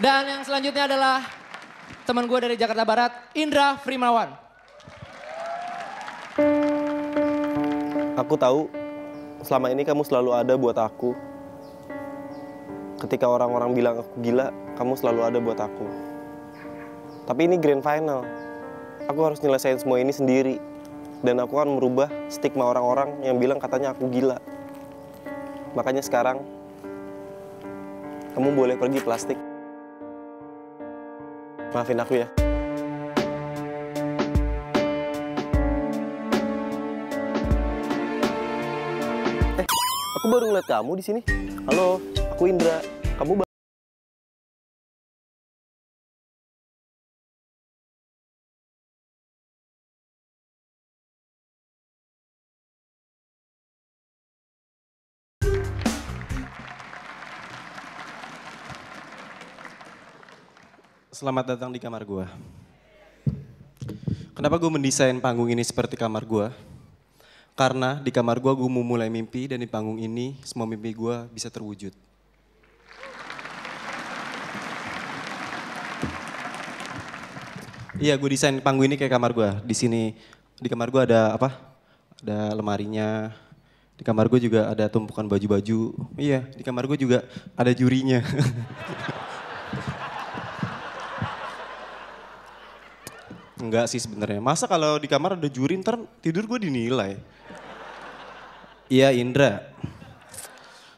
Dan yang selanjutnya adalah teman gue dari Jakarta Barat, Indra Frimawan. Aku tahu selama ini kamu selalu ada buat aku. Ketika orang-orang bilang aku gila, kamu selalu ada buat aku. Tapi ini grand final. Aku harus nyelesain semua ini sendiri. Dan aku akan merubah stigma orang-orang yang bilang katanya aku gila. Makanya sekarang, kamu boleh pergi plastik. Maafin aku ya. Eh, aku baru ngeliat kamu di sini. Halo, aku Indra. Kamu selamat datang di kamar gua. Kenapa gua mendesain panggung ini seperti kamar gua? Karena di kamar gua gua mau mulai mimpi dan di panggung ini semua mimpi gua bisa terwujud. Iya, gue desain panggung ini kayak kamar gue. Di sini, di kamar gue ada apa? Ada lemarinya. Di kamar gue juga ada tumpukan baju-baju. Iya, di kamar gue juga ada jurinya. Enggak sih sebenarnya. Masa kalau di kamar ada juri ntar tidur gue dinilai. Iya Indra.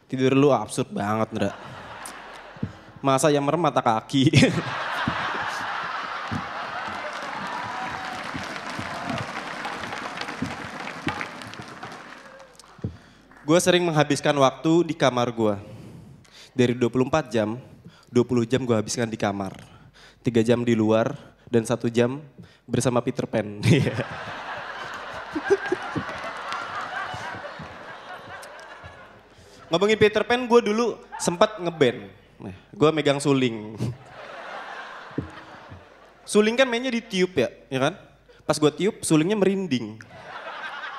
Tidur lu absurd banget Indra. Masa yang merem mata kaki. gue sering menghabiskan waktu di kamar gue. Dari 24 jam, 20 jam gue habiskan di kamar. 3 jam di luar, dan satu jam bersama Peter Pan. Iya. Ngomongin Peter Pan, gue dulu sempat ngeband. Nah, gue megang suling. Suling kan mainnya ditiup ya, ya kan? Pas gue tiup, sulingnya merinding.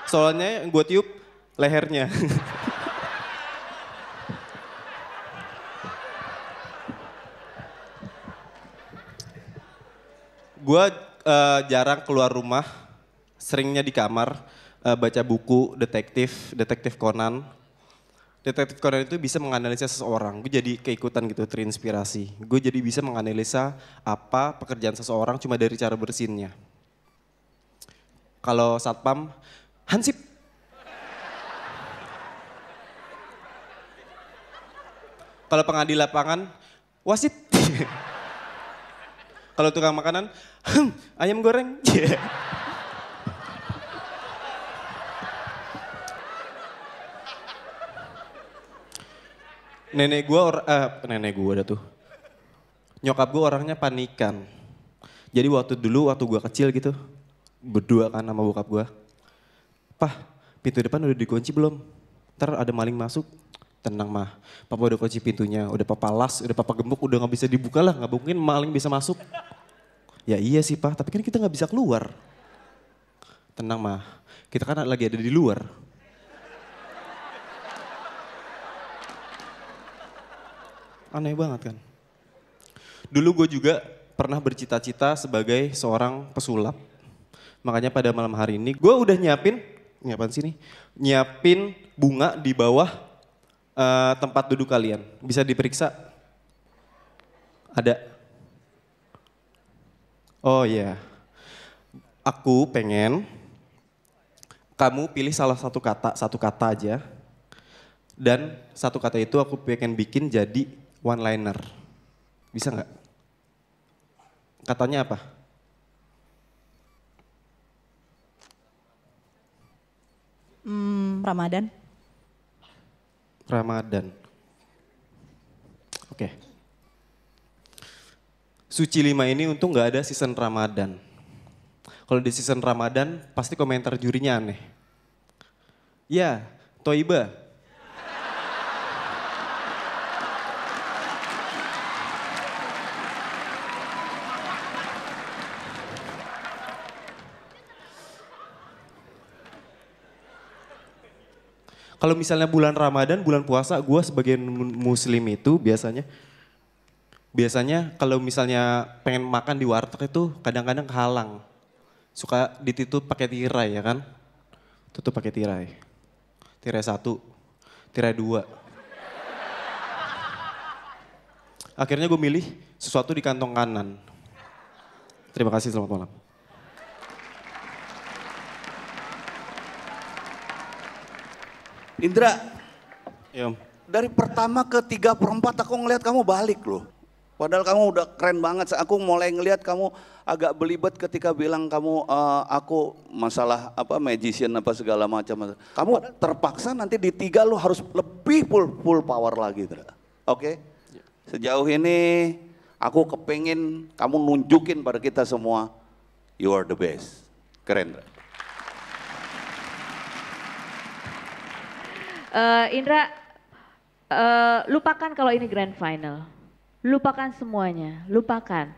Soalnya gue tiup lehernya. gue uh, jarang keluar rumah, seringnya di kamar, uh, baca buku detektif, detektif Conan. Detektif Conan itu bisa menganalisa seseorang. Gue jadi keikutan gitu, terinspirasi. Gue jadi bisa menganalisa apa pekerjaan seseorang cuma dari cara bersinnya. Kalau satpam, Hansip. Kalau pengadil lapangan, wasit. Kalau tukang makanan, hm, ayam goreng. Yeah. nenek gue, or, uh, nenek gue ada tuh. Nyokap gue orangnya panikan. Jadi waktu dulu, waktu gue kecil gitu, berdua kan sama bokap gue. Pah, pintu depan udah dikunci belum? Ntar ada maling masuk, tenang mah, papa udah kunci pintunya, udah papa las, udah papa gembok, udah nggak bisa dibuka lah, nggak mungkin maling bisa masuk. Ya iya sih pak, tapi kan kita nggak bisa keluar. Tenang mah, kita kan lagi ada di luar. Aneh banget kan. Dulu gue juga pernah bercita-cita sebagai seorang pesulap. Makanya pada malam hari ini gue udah nyiapin, nyiapin sini, nyiapin bunga di bawah uh, tempat duduk kalian. Bisa diperiksa? Ada? Oh iya. Yeah. Aku pengen kamu pilih salah satu kata, satu kata aja. Dan satu kata itu aku pengen bikin jadi one liner. Bisa nggak? Katanya apa? Hmm, Ramadan. Ramadan. Oke. Okay. Suci lima ini untung nggak ada season Ramadan. Kalau di season Ramadan pasti komentar jurinya aneh. Ya, Toiba, Kalau misalnya bulan Ramadan, bulan puasa, gue sebagai muslim itu biasanya biasanya kalau misalnya pengen makan di warteg itu kadang-kadang halang. Suka ditutup pakai tirai ya kan? Tutup pakai tirai. Tirai satu, tirai dua. Akhirnya gue milih sesuatu di kantong kanan. Terima kasih, selamat malam. Indra, ya. dari pertama ke tiga perempat aku ngelihat kamu balik loh. Padahal kamu udah keren banget. Aku mulai ngelihat kamu agak belibet ketika bilang kamu uh, aku masalah apa magician apa segala macam. Kamu Padahal terpaksa nanti di tiga lo harus lebih full full power lagi, Oke? Okay? Ya. Sejauh ini aku kepengen kamu nunjukin pada kita semua you are the best. Keren, Dra. Uh, Indra, uh, lupakan kalau ini grand final. Lupakan semuanya, lupakan.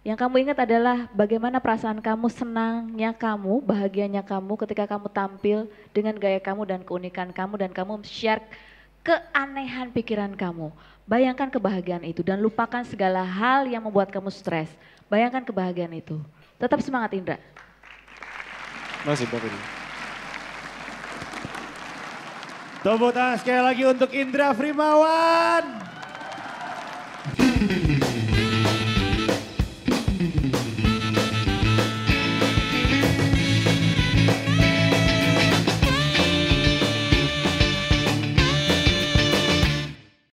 Yang kamu ingat adalah bagaimana perasaan kamu, senangnya kamu, bahagianya kamu ketika kamu tampil dengan gaya kamu dan keunikan kamu dan kamu share keanehan pikiran kamu. Bayangkan kebahagiaan itu dan lupakan segala hal yang membuat kamu stres. Bayangkan kebahagiaan itu. Tetap semangat Indra. Masih Pak Tepuk tangan sekali lagi untuk Indra Frimawan.